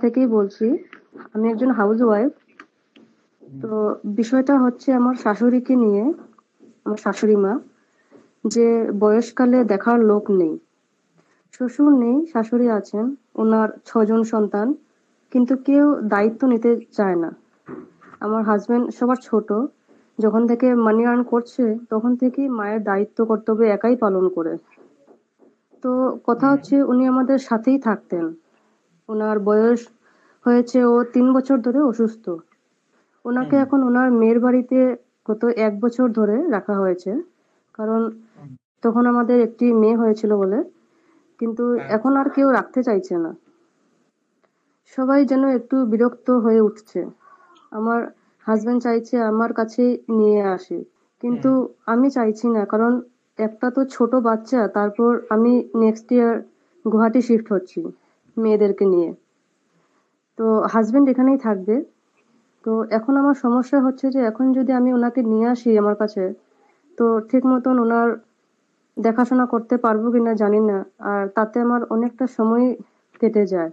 পৌরসভা থেকেই বলছি আমি একজন হাউস ওয়াইফ তো বিষয়টা হচ্ছে আমার শাশুড়িকে নিয়ে আমার শাশুড়ি মা যে বয়সকালে দেখার লোক নেই শ্বশুর নেই শাশুড়ি আছেন ওনার ছজন সন্তান কিন্তু কেউ দায়িত্ব নিতে চায় না আমার হাজবেন্ড সবার ছোট যখন থেকে মানি আর্ন করছে তখন থেকেই মায়ের দায়িত্ব কর্তব্য একাই পালন করে তো কথা হচ্ছে উনি আমাদের সাথেই থাকতেন ওনার বয়স হয়েছে ও তিন বছর ধরে অসুস্থ ওনাকে এখন ওনার মেয়ের বাড়িতে গত এক বছর ধরে রাখা হয়েছে কারণ তখন আমাদের একটি মেয়ে হয়েছিল বলে কিন্তু হ্যাঁ। এখন আর কেউ রাখতে চাইছে না সবাই যেন একটু বিরক্ত হয়ে উঠছে আমার হাজবেন্ড চাইছে আমার কাছে নিয়ে আসে কিন্তু আমি চাইছি না কারণ একটা তো ছোট বাচ্চা তারপর আমি নেক্সট ইয়ার গুয়াহাটি শিফট হচ্ছি মেয়েদেরকে নিয়ে তো হাজব্যান্ড এখানেই থাকবে তো এখন আমার সমস্যা হচ্ছে যে এখন যদি আমি ওনাকে নিয়ে আসি আমার কাছে তো ঠিক মতন ওনার দেখাশোনা করতে পারবো কি না জানি না আর তাতে আমার অনেকটা সময় কেটে যায়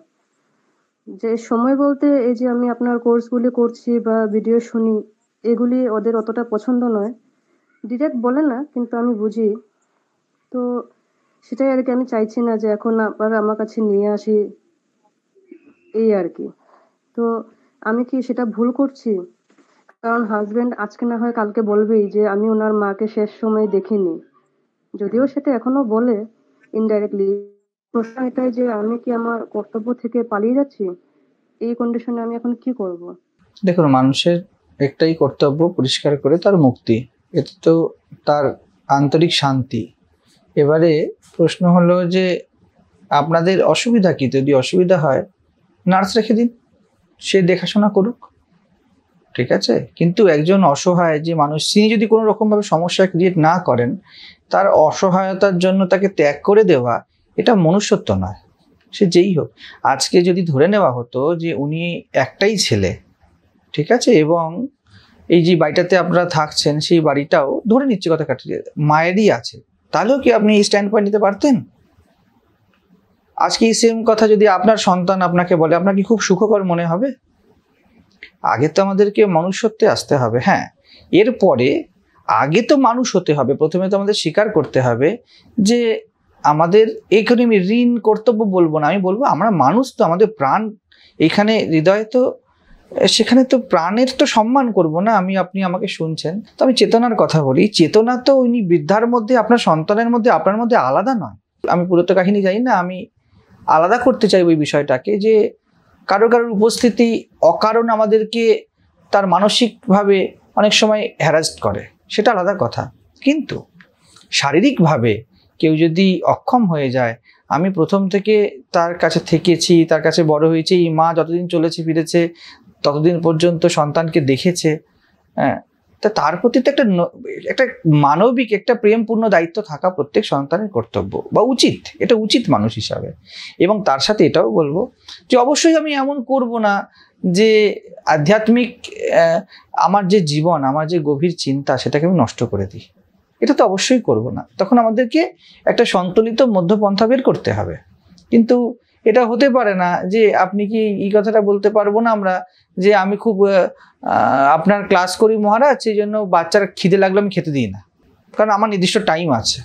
যে সময় বলতে এই যে আমি আপনার কোর্সগুলি করছি বা ভিডিও শুনি এগুলি ওদের অতটা পছন্দ নয় ডিরেক্ট বলে না কিন্তু আমি বুঝি তো সেটাই আর কি আমি চাইছি না যে এখন আবার আমার কাছে নিয়ে আসি এই আর কি তো আমি কি সেটা ভুল করছি কারণ হাজবেন্ড আজকে না হয় কালকে বলবেই যে আমি ওনার মাকে শেষ সময় দেখিনি যদিও সেটা এখনো বলে ইনডাইরেক্টলি প্রশ্ন এটাই যে আমি কি আমার কর্তব্য থেকে পালিয়ে যাচ্ছি এই কন্ডিশনে আমি এখন কি করব দেখুন মানুষের একটাই কর্তব্য পরিষ্কার করে তার মুক্তি এতে তো তার আন্তরিক শান্তি এবারে প্রশ্ন হলো যে আপনাদের অসুবিধা কী যদি অসুবিধা হয় নার্স রেখে দিন সে দেখাশোনা করুক ঠিক আছে কিন্তু একজন অসহায় যে মানুষ তিনি যদি কোনো রকমভাবে সমস্যা ক্রিয়েট না করেন তার অসহায়তার জন্য তাকে ত্যাগ করে দেওয়া এটা মনুষ্যত্ব নয় সে যেই হোক আজকে যদি ধরে নেওয়া হতো যে উনি একটাই ছেলে ঠিক আছে এবং এই যে বাড়িটাতে আপনারা থাকছেন সেই বাড়িটাও ধরে নিচ্ছি কথা কাটিয়ে মায়েরই আছে তাহলেও কি আপনি এই স্ট্যান্ড পয়েন্ট নিতে পারতেন আজকে এই সেম কথা যদি আপনার সন্তান আপনাকে বলে আপনার কি খুব সুখকর মনে হবে আগে তো আমাদেরকে মনুষ্যত্বে আসতে হবে হ্যাঁ এরপরে আগে তো মানুষ হতে হবে প্রথমে তো আমাদের স্বীকার করতে হবে যে আমাদের এখানে আমি ঋণ কর্তব্য বলবো না আমি বলবো আমরা মানুষ তো আমাদের প্রাণ এখানে হৃদয় তো সেখানে তো প্রাণের তো সম্মান করব না আমি আপনি আমাকে শুনছেন তো আমি চেতনার কথা বলি চেতনা তো উনি বৃদ্ধার মধ্যে আপনার সন্তানের মধ্যে আপনার মধ্যে আলাদা নয় আমি পুরোত্ব কাহিনী জানি না আমি আলাদা করতে চাই ওই বিষয়টাকে যে কারো কারোর উপস্থিতি অকারণ আমাদেরকে তার মানসিকভাবে অনেক সময় হ্যারাস্ট করে সেটা আলাদা কথা কিন্তু শারীরিকভাবে কেউ যদি অক্ষম হয়ে যায় আমি প্রথম থেকে তার কাছে থেকেছি তার কাছে বড় হয়েছি মা যতদিন চলেছে ফিরেছে ততদিন পর্যন্ত সন্তানকে দেখেছে হ্যাঁ তা তার প্রতি তো একটা একটা মানবিক একটা প্রেমপূর্ণ দায়িত্ব থাকা প্রত্যেক সন্তানের কর্তব্য বা উচিত এটা উচিত মানুষ হিসাবে এবং তার সাথে এটাও বলবো যে অবশ্যই আমি এমন করব না যে আধ্যাত্মিক আমার যে জীবন আমার যে গভীর চিন্তা সেটাকে আমি নষ্ট করে দিই এটা তো অবশ্যই করব না তখন আমাদেরকে একটা সন্তুলিত মধ্যপন্থা বের করতে হবে কিন্তু এটা হতে পারে না যে আপনি কি এই কথাটা বলতে পারবো না আমরা যে আমি খুব আপনার ক্লাস করি মহারাজ সেই জন্য বাচ্চার খিদে লাগলে আমি খেতে দিই না কারণ আমার নির্দিষ্ট টাইম আছে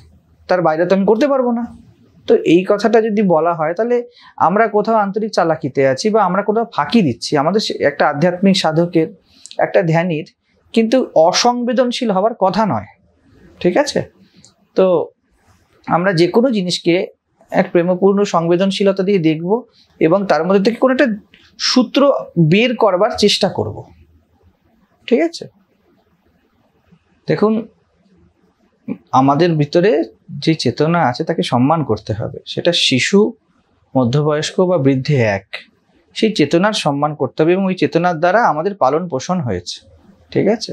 তার বাইরে তো আমি করতে পারবো না তো এই কথাটা যদি বলা হয় তাহলে আমরা কোথাও আন্তরিক চালাকিতে আছি বা আমরা কোথাও ফাঁকি দিচ্ছি আমাদের একটা আধ্যাত্মিক সাধকের একটা ধ্যানের কিন্তু অসংবেদনশীল হওয়ার কথা নয় ঠিক আছে তো আমরা যে কোনো জিনিসকে এক প্রেমপূর্ণ সংবেদনশীলতা দিয়ে দেখব এবং তার মধ্যে থেকে কোনো একটা সূত্র বের করবার চেষ্টা করব ঠিক আছে দেখুন আমাদের ভিতরে যে চেতনা আছে তাকে সম্মান করতে হবে সেটা শিশু মধ্যবয়স্ক বা বৃদ্ধে এক সেই চেতনার সম্মান করতে হবে এবং ওই চেতনার দ্বারা আমাদের পালন পোষণ হয়েছে ঠিক আছে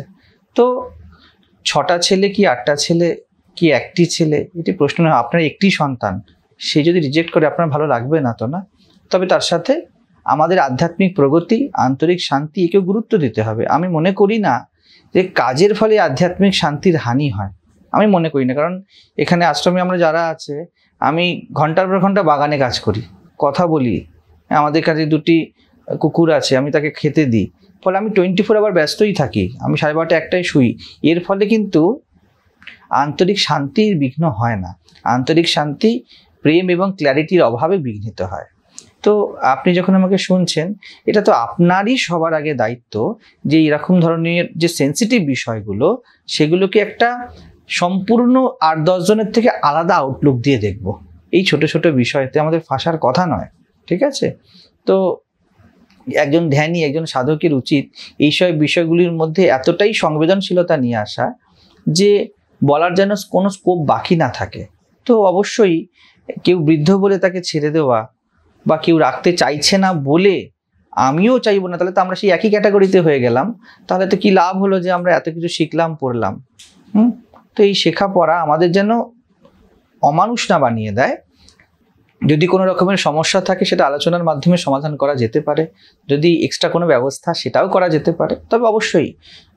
তো ছটা ছেলে কি আটটা ছেলে কি একটি ছেলে এটি প্রশ্ন আপনার একটি সন্তান সে যদি রিজেক্ট করে আপনার ভালো লাগবে না তো না তবে তার সাথে আমাদের আধ্যাত্মিক প্রগতি আন্তরিক শান্তি একেও গুরুত্ব দিতে হবে আমি মনে করি না যে কাজের ফলে আধ্যাত্মিক শান্তির হানি হয় আমি মনে করি না কারণ এখানে আশ্রমে আমরা যারা আছে আমি ঘন্টার পর ঘন্টা বাগানে কাজ করি কথা বলি আমাদের কাছে দুটি কুকুর আছে আমি তাকে খেতে দিই ফলে আমি টোয়েন্টি ফোর আবার ব্যস্তই থাকি আমি সাড়ে বারোটা একটাই শুই এর ফলে কিন্তু আন্তরিক শান্তির বিঘ্ন হয় না আন্তরিক শান্তি প্রেম এবং ক্ল্যারিটির অভাবে বিঘ্নিত হয় তো আপনি যখন আমাকে শুনছেন এটা তো আপনারই সবার আগে দায়িত্ব যে এরকম ধরনের যে সেন্সিটিভ বিষয়গুলো সেগুলোকে একটা সম্পূর্ণ আট দশজনের থেকে আলাদা আউটলুক দিয়ে দেখব এই ছোট ছোট বিষয়তে আমাদের ফাঁসার কথা নয় ঠিক আছে তো একজন ধ্যানী একজন সাধকের উচিত এইসব বিষয়গুলির মধ্যে এতটাই সংবেদনশীলতা নিয়ে আসা যে বলার যেন কোনো স্কোপ বাকি না থাকে তো অবশ্যই কেউ বৃদ্ধ বলে তাকে ছেড়ে দেওয়া বা কেউ রাখতে চাইছে না বলে আমিও চাইবো না তাহলে তো আমরা সেই একই ক্যাটাগরিতে হয়ে গেলাম তাহলে তো কি লাভ হলো যে আমরা এত কিছু শিখলাম পড়লাম হুম তো এই শেখা পড়া আমাদের যেন অমানুষ না বানিয়ে দেয় যদি কোনো রকমের সমস্যা থাকে সেটা আলোচনার মাধ্যমে সমাধান করা যেতে পারে যদি এক্সট্রা কোনো ব্যবস্থা সেটাও করা যেতে পারে তবে অবশ্যই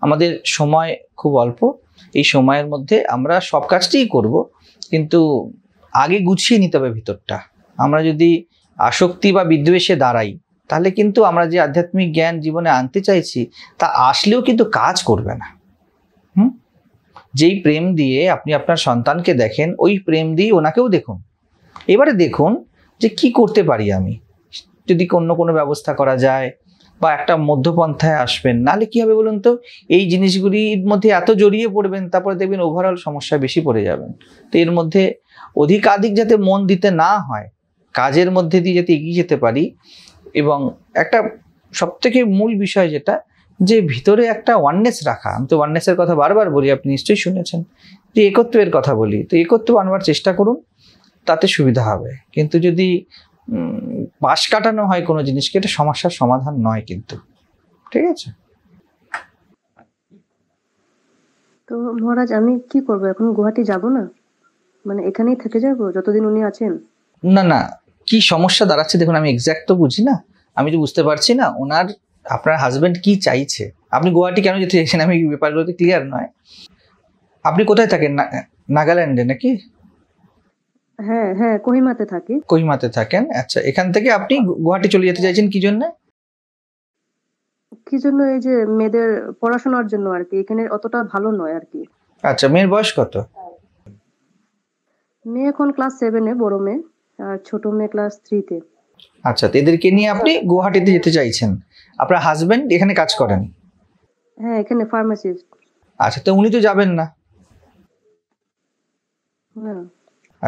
আমাদের সময় খুব অল্প এই সময়ের মধ্যে আমরা সব কাজটিই করব কিন্তু আগে গুছিয়ে নিতে হবে ভিতরটা আমরা যদি আসক্তি বা বিদ্বেষে দাঁড়াই তাহলে কিন্তু আমরা যে আধ্যাত্মিক জ্ঞান জীবনে আনতে চাইছি তা আসলেও কিন্তু কাজ করবে না হুম যেই প্রেম দিয়ে আপনি আপনার সন্তানকে দেখেন ওই প্রেম দিয়ে ওনাকেও দেখুন এবারে দেখুন যে কি করতে পারি আমি যদি অন্য কোনো ব্যবস্থা করা যায় বা একটা মধ্যপন্থায় আসবেন নাহলে কি হবে বলুন তো এই জিনিসগুলির মধ্যে এত জড়িয়ে পড়বেন তারপরে দেখবেন ওভারঅল সমস্যা বেশি পড়ে যাবেন তো এর মধ্যে অধিকাধিক যাতে মন দিতে না হয় কাজের মধ্যে দিয়ে যাতে এগিয়ে যেতে পারি এবং একটা সবথেকে মূল বিষয় যেটা যে ভিতরে একটা ওয়াননেস রাখা আমি তো ওয়াননেসের কথা বারবার বলি আপনি নিশ্চয়ই শুনেছেন যে একত্রের কথা বলি তো একত্র আনবার চেষ্টা করুন তাতে সুবিধা হবে কিন্তু যদি পাশ কাটানো হয় কোনো জিনিসকে এটা সমস্যার সমাধান নয় কিন্তু ঠিক আছে তো মহারাজ আমি কি করব এখন গুয়াহাটি যাব না মানে এখানেই থেকে যাব যতদিন উনি আছেন না না কি সমস্যা দাঁড়াচ্ছে দেখুন আমি এক্স্যাক্ট তো বুঝি না আমি তো বুঝতে পারছি না ওনার আপনার হাজব্যান্ড কি চাইছে আপনি গুয়াহাটি কেন যেতে চাইছেন আমি ব্যাপারগুলোতে ক্লিয়ার নয় আপনি কোথায় থাকেন নাগাল্যান্ডে নাকি হ্যাঁ হ্যাঁ কোহিমাতে থাকি কোহিমাতে থাকেন আচ্ছা এখান থেকে আপনি গুয়াহাটি চলে যেতে চাইছেন কি জন্য কি জন্য এই যে মেয়েদের পড়াশোনার জন্য আর কি এখানে অতটা ভালো নয় আর কি আচ্ছা মেয়ের বয়স কত মেয়ে এখন ক্লাস সেভেনে বড় মেয়ে আর ছোট মেয়ে ক্লাস থ্রিতে আচ্ছা তো এদেরকে নিয়ে আপনি গুয়াহাটিতে যেতে চাইছেন আপনার হাজবেন্ড এখানে কাজ করেন হ্যাঁ এখানে ফার্মাসিস্ট আচ্ছা তো উনি তো যাবেন না হ্যাঁ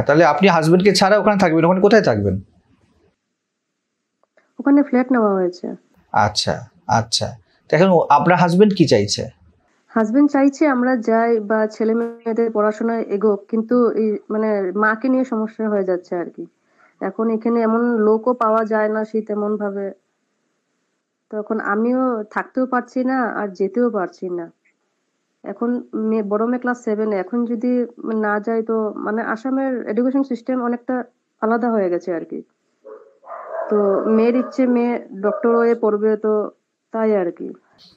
তাহলে আপনি হাজবেন্ডকে ছাড়া ওখানে থাকবেন ওখানে কোথায় থাকবেন ওখানে ফ্ল্যাট নেওয়া হয়েছে আচ্ছা আচ্ছা এখন আপনার হাজবেন্ড কি চাইছে হাজবেন্ড চাইছে আমরা যাই বা ছেলে মেয়েদের পড়াশোনা এগোক কিন্তু এই মানে মাকে নিয়ে সমস্যা হয়ে যাচ্ছে আর কি এখন এখানে এমন লোকও পাওয়া যায় না সেই তেমন ভাবে তখন আমিও থাকতেও পারছি না আর যেতেও পারছি না এখন বড় মেয়ে ক্লাস সেভেনে এখন যদি না যায় তো মানে আসামের এডুকেশন সিস্টেম অনেকটা আলাদা হয়ে গেছে আর কি তো মেয়ের ইচ্ছে মেয়ে ডক্টর হয়ে পড়বে তো তাই আর কি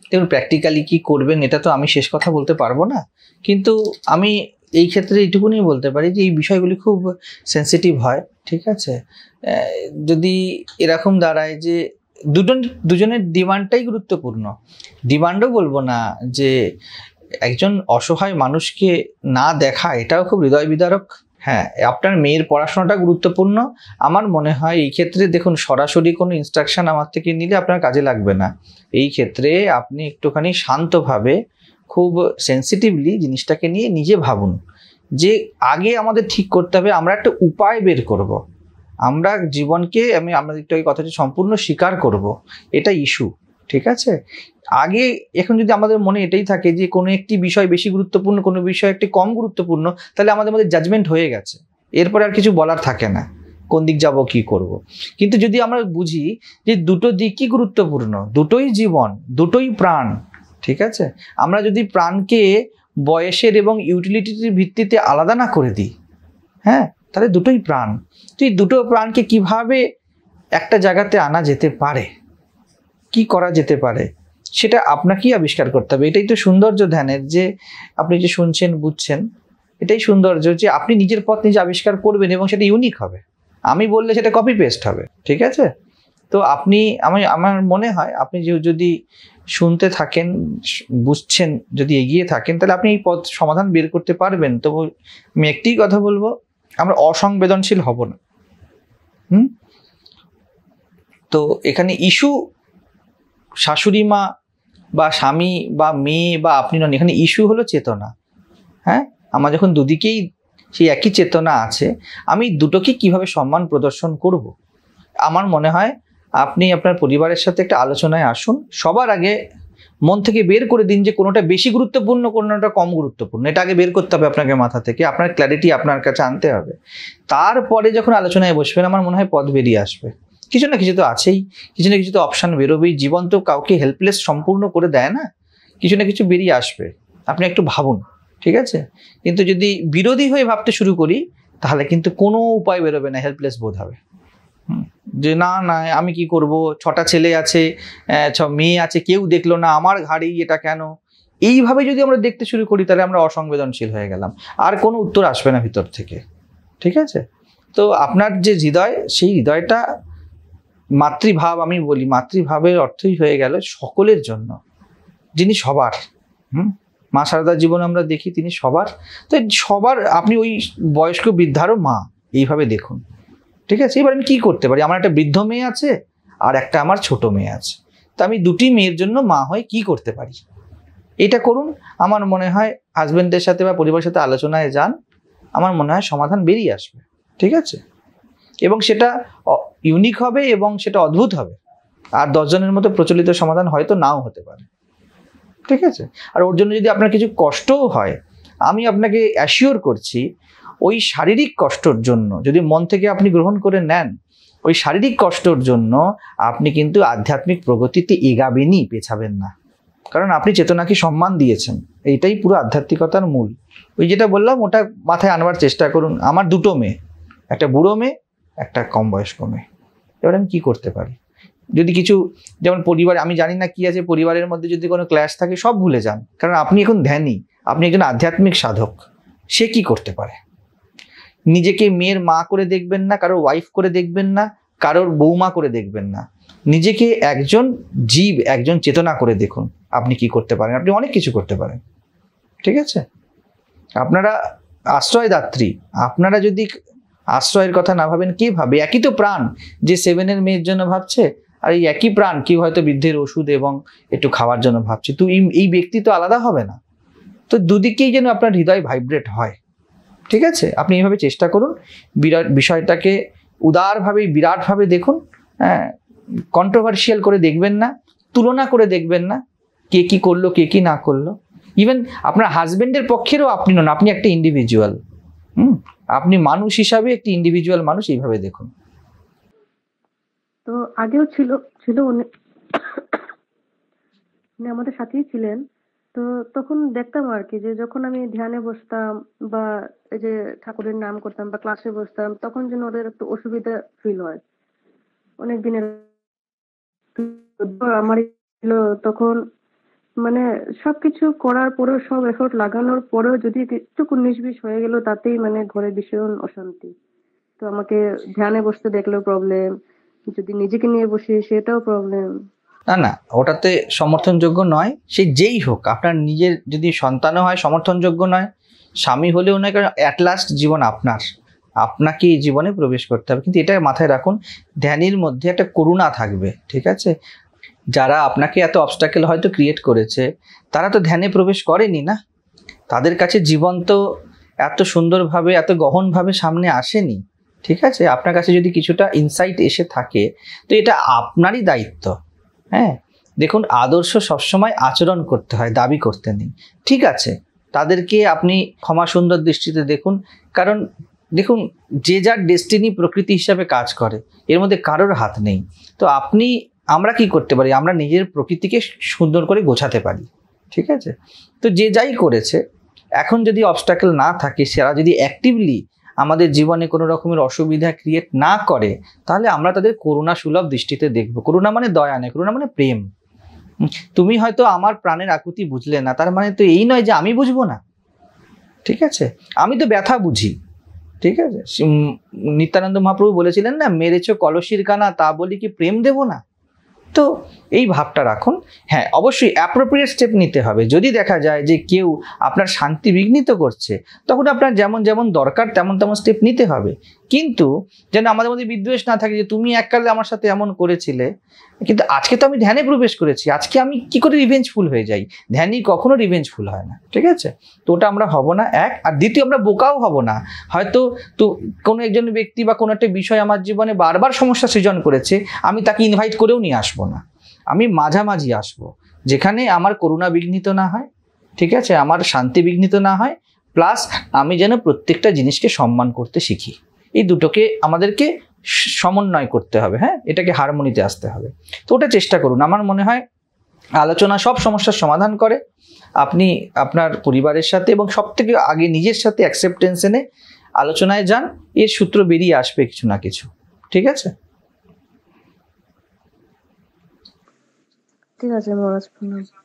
দেখুন প্র্যাকটিক্যালি কি করবেন এটা তো আমি শেষ কথা বলতে পারবো না কিন্তু আমি এই ক্ষেত্রে এইটুকুনি বলতে পারি যে এই বিষয়গুলি খুব সেন্সিটিভ হয় ঠিক আছে যদি এরকম দাঁড়ায় যে দুজন দুজনের ডিমান্ডটাই গুরুত্বপূর্ণ ডিমান্ডও বলবো না যে একজন অসহায় মানুষকে না দেখা এটাও খুব হৃদয় বিদারক হ্যাঁ আপনার মেয়ের পড়াশোনাটা গুরুত্বপূর্ণ আমার মনে হয় এই ক্ষেত্রে দেখুন সরাসরি কোনো ইনস্ট্রাকশন আমার থেকে নিলে আপনার কাজে লাগবে না এই ক্ষেত্রে আপনি একটুখানি শান্তভাবে খুব সেন্সিটিভলি জিনিসটাকে নিয়ে নিজে ভাবুন যে আগে আমাদের ঠিক করতে হবে আমরা একটা উপায় বের করব। আমরা জীবনকে আমি আমাদের একটু কথাটি সম্পূর্ণ স্বীকার করব। এটা ইস্যু ঠিক আছে আগে এখন যদি আমাদের মনে এটাই থাকে যে কোনো একটি বিষয় বেশি গুরুত্বপূর্ণ কোনো বিষয় একটি কম গুরুত্বপূর্ণ তাহলে আমাদের মধ্যে জাজমেন্ট হয়ে গেছে এরপরে আর কিছু বলার থাকে না কোন দিক যাব কি করব। কিন্তু যদি আমরা বুঝি যে দুটো দিকই গুরুত্বপূর্ণ দুটোই জীবন দুটোই প্রাণ ঠিক আছে আমরা যদি প্রাণকে বয়সের এবং ইউটিলিটির ভিত্তিতে আলাদা না করে দিই হ্যাঁ তাহলে দুটোই প্রাণ তুই দুটো প্রাণকে কিভাবে একটা জায়গাতে আনা যেতে পারে কি করা যেতে পারে সেটা আপনাকেই আবিষ্কার করতে হবে এটাই তো সৌন্দর্য ধ্যানের যে আপনি যে শুনছেন বুঝছেন এটাই সৌন্দর্য যে আপনি নিজের পথ নিজে আবিষ্কার করবেন এবং সেটা ইউনিক হবে আমি বললে সেটা কপি পেস্ট হবে ঠিক আছে তো আপনি আমি আমার মনে হয় আপনি যে যদি শুনতে থাকেন বুঝছেন যদি এগিয়ে থাকেন তাহলে আপনি এই পথ সমাধান বের করতে পারবেন তবু আমি একটি কথা বলবো আমরা অসংবেদনশীল হব না হুম তো এখানে ইস্যু শাশুড়ি মা বা স্বামী বা মেয়ে বা আপনি নন এখানে ইস্যু হলো চেতনা হ্যাঁ আমার যখন দুদিকেই সেই একই চেতনা আছে আমি দুটোকে কিভাবে সম্মান প্রদর্শন করব। আমার মনে হয় আপনি আপনার পরিবারের সাথে একটা আলোচনায় আসুন সবার আগে মন থেকে বের করে দিন যে কোনোটা বেশি গুরুত্বপূর্ণ কোনোটা কম গুরুত্বপূর্ণ এটা আগে বের করতে হবে আপনাকে মাথা থেকে আপনার ক্ল্যারিটি আপনার কাছে আনতে হবে তারপরে যখন আলোচনায় বসবেন আমার মনে হয় পথ বেরিয়ে আসবে কিছু না কিছু তো আছেই কিছু না কিছু তো অপশান বেরোবেই জীবন তো কাউকে হেল্পলেস সম্পূর্ণ করে দেয় না কিছু না কিছু বেরিয়ে আসবে আপনি একটু ভাবুন ঠিক আছে কিন্তু যদি বিরোধী হয়ে ভাবতে শুরু করি তাহলে কিন্তু কোনো উপায় বেরোবে না হেল্পলেস বোধ হবে যে না না আমি কি করব ছটা ছেলে আছে ছ মেয়ে আছে কেউ দেখলো না আমার ঘাড়েই এটা কেন এইভাবে যদি আমরা দেখতে শুরু করি তাহলে আমরা অসংবেদনশীল হয়ে গেলাম আর কোনো উত্তর আসবে না ভিতর থেকে ঠিক আছে তো আপনার যে হৃদয় সেই হৃদয়টা মাতৃভাব আমি বলি মাতৃভাবের অর্থই হয়ে গেল সকলের জন্য যিনি সবার হুম মা সারদার জীবন আমরা দেখি তিনি সবার তো সবার আপনি ওই বয়স্ক বৃদ্ধারও মা এইভাবে দেখুন ঠিক আছে এবার আমি কী করতে পারি আমার একটা বৃদ্ধ মেয়ে আছে আর একটা আমার ছোট মেয়ে আছে তা আমি দুটি মেয়ের জন্য মা হয়ে কি করতে পারি এটা করুন আমার মনে হয় হাজব্যান্ডের সাথে বা পরিবারের সাথে আলোচনায় যান আমার মনে হয় সমাধান বেরিয়ে আসবে ঠিক আছে এবং সেটা ইউনিক হবে এবং সেটা অদ্ভুত হবে আর দশজনের মতো প্রচলিত সমাধান হয়তো নাও হতে পারে ঠিক আছে আর ওর জন্য যদি আপনার কিছু কষ্টও হয় আমি আপনাকে অ্যাসিওর করছি ওই শারীরিক কষ্টর জন্য যদি মন থেকে আপনি গ্রহণ করে নেন ওই শারীরিক কষ্টর জন্য আপনি কিন্তু আধ্যাত্মিক প্রগতিতে এগাবেনই পেছাবেন না কারণ আপনি চেতনাকে সম্মান দিয়েছেন এইটাই পুরো আধ্যাত্মিকতার মূল ওই যেটা বললাম ওটা মাথায় আনবার চেষ্টা করুন আমার দুটো মেয়ে একটা বুড়ো মেয়ে একটা কম বয়স্ক মেয়ে এবার আমি কী করতে পারি যদি কিছু যেমন পরিবার আমি জানি না কি আছে পরিবারের মধ্যে যদি কোনো ক্ল্যাশ থাকে সব ভুলে যান কারণ আপনি এখন ধ্যানই আপনি একজন আধ্যাত্মিক সাধক সে কি করতে পারে নিজেকে মেয়ের মা করে দেখবেন না কারোর ওয়াইফ করে দেখবেন না কারোর বৌমা করে দেখবেন না নিজেকে একজন জীব একজন চেতনা করে দেখুন আপনি কি করতে পারেন আপনি অনেক কিছু করতে পারেন ঠিক আছে আপনারা আশ্রয়দাত্রী আপনারা যদি আশ্রয়ের কথা না ভাবেন কি ভাবে একই তো প্রাণ যে সেভেনের মেয়ের জন্য ভাবছে আর এই একই প্রাণ কেউ হয়তো বৃদ্ধের ওষুধ এবং একটু খাওয়ার জন্য ভাবছে তো এই ব্যক্তি তো আলাদা হবে না তো দুদিকেই যেন আপনার হৃদয় ভাইব্রেট হয় ঠিক আছে আপনি এইভাবে চেষ্টা করুন বিরাট বিষয়টাকে উদারভাবে বিরাটভাবে দেখুন হ্যাঁ কন্ট্রোভার্সিয়াল করে দেখবেন না তুলনা করে দেখবেন না কে কি করলো কে কি না করলো ইভেন আপনার হাজব্যান্ডের পক্ষেরও আপনি নন আপনি একটা ইন্ডিভিজুয়াল হুম আপনি মানুষ হিসাবে একটি ইন্ডিভিজুয়াল মানুষ এইভাবে দেখুন তো আগেও ছিল ছিল উনি আমাদের সাথেই ছিলেন তো তখন দেখতাম আর কি যে যখন আমি ধ্যানে বসতাম বা এই যে ঠাকুরের নাম করতাম বা ক্লাসে বসতাম তখন যেন ওদের একটু অসুবিধা ফিল হয় অনেক দিনের আমার তখন মানে সবকিছু করার পরেও সব এফোর্ট লাগানোর পরেও যদি একটু বিশ হয়ে গেল তাতেই মানে ঘরে ভীষণ অশান্তি তো আমাকে ধ্যানে বসতে দেখলেও প্রবলেম যদি নিজেকে নিয়ে বসি সেটাও প্রবলেম না না ওটাতে সমর্থনযোগ্য নয় সে যেই হোক আপনার নিজের যদি সন্তানও হয় সমর্থনযোগ্য নয় স্বামী হলেও নয় কারণ অ্যাট লাস্ট জীবন আপনার আপনাকে এই জীবনে প্রবেশ করতে হবে কিন্তু এটা মাথায় রাখুন ধ্যানের মধ্যে একটা করুণা থাকবে ঠিক আছে যারা আপনাকে এত অবস্টাকেল হয়তো ক্রিয়েট করেছে তারা তো ধ্যানে প্রবেশ করেনি না তাদের কাছে জীবন তো এত সুন্দরভাবে এত গহনভাবে সামনে আসেনি ঠিক আছে আপনার কাছে যদি কিছুটা ইনসাইট এসে থাকে তো এটা আপনারই দায়িত্ব হ্যাঁ দেখুন আদর্শ সবসময় আচরণ করতে হয় দাবি করতে নেই ঠিক আছে তাদেরকে আপনি ক্ষমা সুন্দর দৃষ্টিতে দেখুন কারণ দেখুন যে যার ডেস্টিনি প্রকৃতি হিসাবে কাজ করে এর মধ্যে কারোর হাত নেই তো আপনি আমরা কি করতে পারি আমরা নিজের প্রকৃতিকে সুন্দর করে গোছাতে পারি ঠিক আছে তো যে যাই করেছে এখন যদি অবস্টাকেল না থাকে সেরা যদি অ্যাক্টিভলি আমাদের জীবনে কোনো রকমের অসুবিধা ক্রিয়েট না করে তাহলে আমরা তাদের করুণা সুলভ দৃষ্টিতে দেখব করুণা মানে দয়া নেই করুণা মানে প্রেম তুমি হয়তো আমার প্রাণের আকুতি বুঝলে না তার মানে তো এই নয় যে আমি বুঝবো না ঠিক আছে আমি তো ব্যথা বুঝি ঠিক আছে নিত্যানন্দ মহাপ্রভু বলেছিলেন না মেরেছ কলসির কানা তা বলি কি প্রেম দেব না তো এই ভাবটা রাখুন হ্যাঁ অবশ্যই অ্যাপ্রোপ্রিয়েট স্টেপ নিতে হবে যদি দেখা যায় যে কেউ আপনার শান্তি বিঘ্নিত করছে তখন আপনার যেমন যেমন দরকার তেমন তেমন স্টেপ নিতে হবে কিন্তু যেন আমাদের মধ্যে বিদ্বেষ না থাকে যে তুমি এককালে আমার সাথে এমন করেছিলে কিন্তু আজকে তো আমি ধ্যানে প্রবেশ করেছি আজকে আমি কি করে রিভেঞ্জফুল হয়ে যাই ধ্যানই কখনো রিভেঞ্জফুল হয় না ঠিক আছে তো ওটা আমরা হব না এক আর দ্বিতীয় আমরা বোকাও হব না হয়তো তো কোনো একজন ব্যক্তি বা কোনো একটা বিষয় আমার জীবনে বারবার সমস্যা সৃজন করেছে আমি তাকে ইনভাইট করেও নিয়ে আসবো না আমি মাঝামাঝি আসব। যেখানে আমার করুণা বিঘ্নিত না হয় ঠিক আছে আমার শান্তি বিঘ্নিত না হয় প্লাস আমি যেন প্রত্যেকটা জিনিসকে সম্মান করতে শিখি এই দুটোকে আমাদেরকে সমন্বয় করতে হবে হ্যাঁ এটাকে হারমোনিতে আসতে হবে তো ওটা চেষ্টা করুন আমার মনে হয় আলোচনা সব সমস্যার সমাধান করে আপনি আপনার পরিবারের সাথে এবং সব থেকে আগে নিজের সাথে অ্যাকসেপ্টেন্স এনে আলোচনায় যান এর সূত্র বেরিয়ে আসবে কিছু না কিছু ঠিক আছে ঠিক আছে